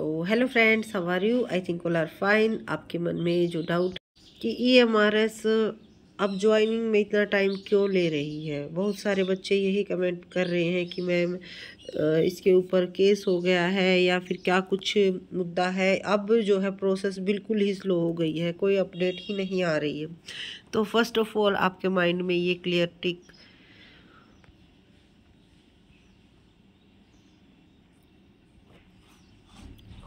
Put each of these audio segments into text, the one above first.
तो hello friends how are you I think all are fine आपके मन में जो डाउट कि ई एम आर एस अब ज्वाइनिंग में इतना टाइम क्यों ले रही है बहुत सारे बच्चे यही कमेंट कर रहे हैं कि मैम इसके ऊपर केस हो गया है या फिर क्या कुछ मुद्दा है अब जो है प्रोसेस बिल्कुल ही स्लो हो गई है कोई अपडेट ही नहीं आ रही है तो फर्स्ट ऑफ़ ऑल आपके माइंड में ये क्लियर टिक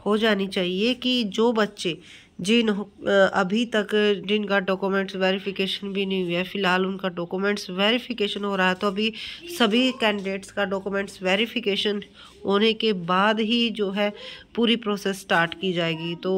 हो जानी चाहिए कि जो बच्चे जिन अभी तक जिनका डॉक्यूमेंट्स वेरिफिकेशन भी नहीं हुआ है फ़िलहाल उनका डॉक्यूमेंट्स वेरिफिकेशन हो रहा है तो अभी सभी कैंडिडेट्स का डॉक्यूमेंट्स वेरिफिकेशन होने के बाद ही जो है पूरी प्रोसेस स्टार्ट की जाएगी तो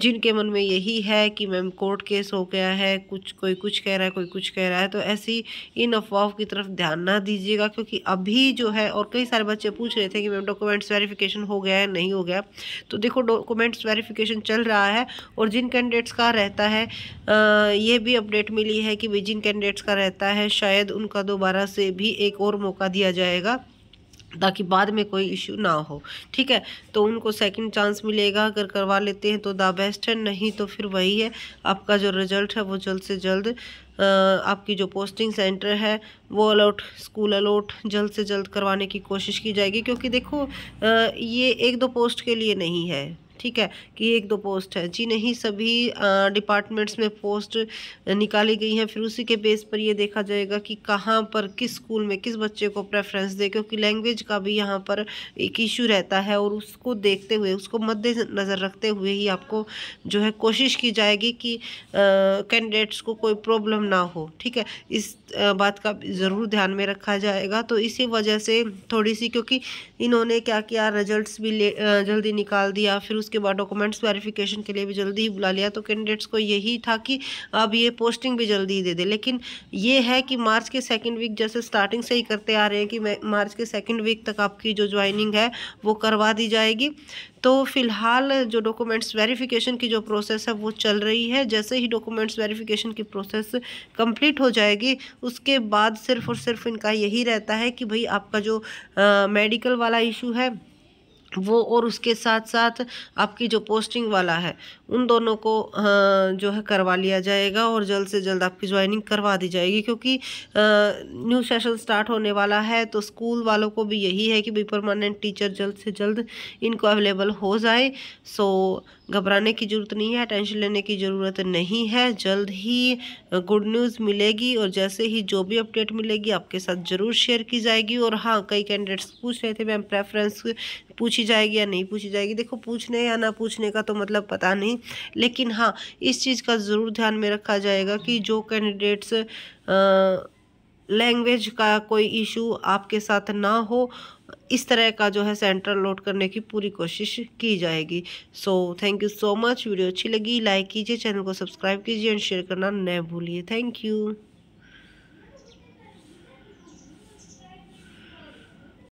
जिनके मन में यही है कि मैम कोर्ट केस हो गया है कुछ कोई कुछ कह रहा है कोई कुछ कह रहा है तो ऐसी इन अफवाह की तरफ ध्यान ना दीजिएगा क्योंकि अभी जो है और कई सारे बच्चे पूछ रहे थे कि मैम डॉक्यूमेंट्स वेरीफिकेशन हो गया है नहीं हो गया तो देखो डॉक्यूमेंट्स वेरीफिकेशन चल रहा है और जिन कैंडिडेट्स का रहता है ये भी अपडेट मिली है कि जिन कैंडिडेट्स का रहता है शायद उनका दोबारा से भी एक और मौका दिया जाएगा ताकि बाद में कोई इशू ना हो ठीक है तो उनको सेकंड चांस मिलेगा अगर करवा लेते हैं तो द बेस्ट है नहीं तो फिर वही है आपका जो रिजल्ट है वो जल्द से जल्द आपकी जो पोस्टिंग सेंटर है वो अलाउट स्कूल अलॉट जल्द से जल्द करवाने की कोशिश की जाएगी क्योंकि देखो ये एक दो पोस्ट के लिए नहीं है ठीक है कि एक दो पोस्ट है जी नहीं सभी डिपार्टमेंट्स में पोस्ट निकाली गई हैं फिर उसी के बेस पर ये देखा जाएगा कि कहाँ पर किस स्कूल में किस बच्चे को प्रेफरेंस दे क्योंकि लैंग्वेज का भी यहाँ पर एक इशू रहता है और उसको देखते हुए उसको मद्देनज़र रखते हुए ही आपको जो है कोशिश की जाएगी कि कैंडिडेट्स को कोई प्रॉब्लम ना हो ठीक है इस बात का ज़रूर ध्यान में रखा जाएगा तो इसी वजह से थोड़ी सी क्योंकि इन्होंने क्या किया रिजल्ट्स भी ले जल्दी निकाल दिया फिर उसके बाद डॉक्यूमेंट्स वेरिफिकेशन के लिए भी जल्दी ही बुला लिया तो कैंडिडेट्स को यही था कि अब ये पोस्टिंग भी जल्दी दे दे लेकिन ये है कि मार्च के सेकेंड वीक जैसे स्टार्टिंग से ही करते आ रहे हैं कि मार्च के सेकेंड वीक तक आपकी जो ज्वाइनिंग है वो करवा दी जाएगी तो फ़िलहाल जो डॉक्यूमेंट्स वेरिफिकेशन की जो प्रोसेस है वो चल रही है जैसे ही डॉक्यूमेंट्स वेरिफिकेशन की प्रोसेस कंप्लीट हो जाएगी उसके बाद सिर्फ़ और सिर्फ इनका यही रहता है कि भाई आपका जो मेडिकल वाला इशू है वो और उसके साथ साथ आपकी जो पोस्टिंग वाला है उन दोनों को जो है करवा लिया जाएगा और जल्द से जल्द आपकी ज्वाइनिंग करवा दी जाएगी क्योंकि न्यू सेशन स्टार्ट होने वाला है तो स्कूल वालों को भी यही है कि भाई परमानेंट टीचर जल्द से जल्द इनको अवेलेबल हो जाए सो घबराने की ज़रूरत नहीं है टेंशन लेने की ज़रूरत नहीं है जल्द ही गुड न्यूज़ मिलेगी और जैसे ही जो भी अपडेट मिलेगी आपके साथ ज़रूर शेयर की जाएगी और हाँ कई कैंडिडेट्स पूछ रहे थे मैम प्रेफरेंस पूछी जाएगी या नहीं पूछी जाएगी देखो पूछने या ना पूछने का तो मतलब पता नहीं लेकिन हाँ इस चीज़ का ज़रूर ध्यान में रखा जाएगा कि जो कैंडिडेट्स लैंग्वेज का कोई इशू आपके साथ ना हो इस तरह का जो है सेंटर लोड करने की पूरी कोशिश की जाएगी so thank you so much video अच्छी लगी लाइक कीजिए चैनल को सब्सक्राइब कीजिए एंड शेयर करना न भूलिए थैंक यू